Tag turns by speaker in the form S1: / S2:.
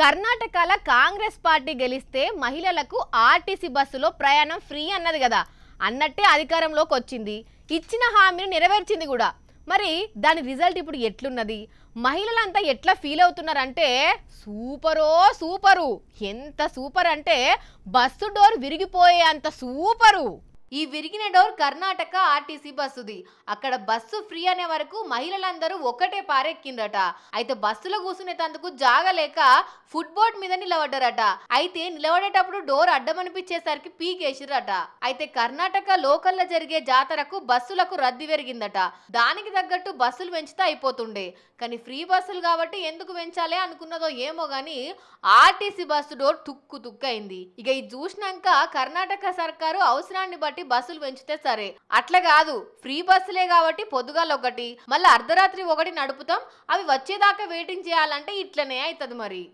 S1: కర్ణాటకల Congress party గెలిస్తే మహిళలకు RTC బస్సులో ప్రయాణం ఫ్రీ అన్నది కదా అన్నట్టే అధికారంలోకి వచ్చింది ఇచ్చిన హామీని నెరవేర్చింది కూడా మరి దాని రిజల్ట్ ఇప్పుడు ఎట్లున్నది మహిళలంతా ఎట్లా ఫీల్ అవుతున్నారంటే సూపరో సూపరు ఎంత సూపర్ అంటే బస్సు డోర్ విరిగిపోయే అంత సూపరు ఈ విరిగిన డోర్ కర్ణాటక ఆర్టీసీ బస్సుది అక్కడ బస్సు ఫ్రీ అనే వరకు మహిళలందరూ ఒకటే పారెక్కిందట అయితే బస్సులో కూర్చునేటందుకు జాగలేక ఫుట్ బోర్డ్ మీద నిలబడ్డారట అయితే నిలబడేటప్పుడు డోర్ అడ్డమనిపించేసరికి పీకేసిరట అయితే కర్ణాటక లోకల్లో జరిగే జాతరకు బస్సులకు రద్దీ పెరిగిందట దానికి తగ్గట్టు బస్సులు పెంచితే అయిపోతుండే కానీ ఫ్రీ బస్సులు కాబట్టి ఎందుకు పెంచాలి అనుకున్నదో ఏమో కానీ ఆర్టీసీ బస్సు డోర్ తుక్కు తుక్కు అయింది ఇక ఇది చూసినాక కర్ణాటక సర్కారు అవసరాన్ని బట్టి కాబట్టి బస్సులు పెంచితే సరే అట్లా కాదు ఫ్రీ బస్సులే కాబట్టి పొద్దుగాల ఒకటి మళ్ళీ అర్ధరాత్రి ఒకటి నడుపుతాం అవి వచ్చేదాకా వెయిటింగ్ చేయాలంటే ఇట్లనే అవుతుంది మరి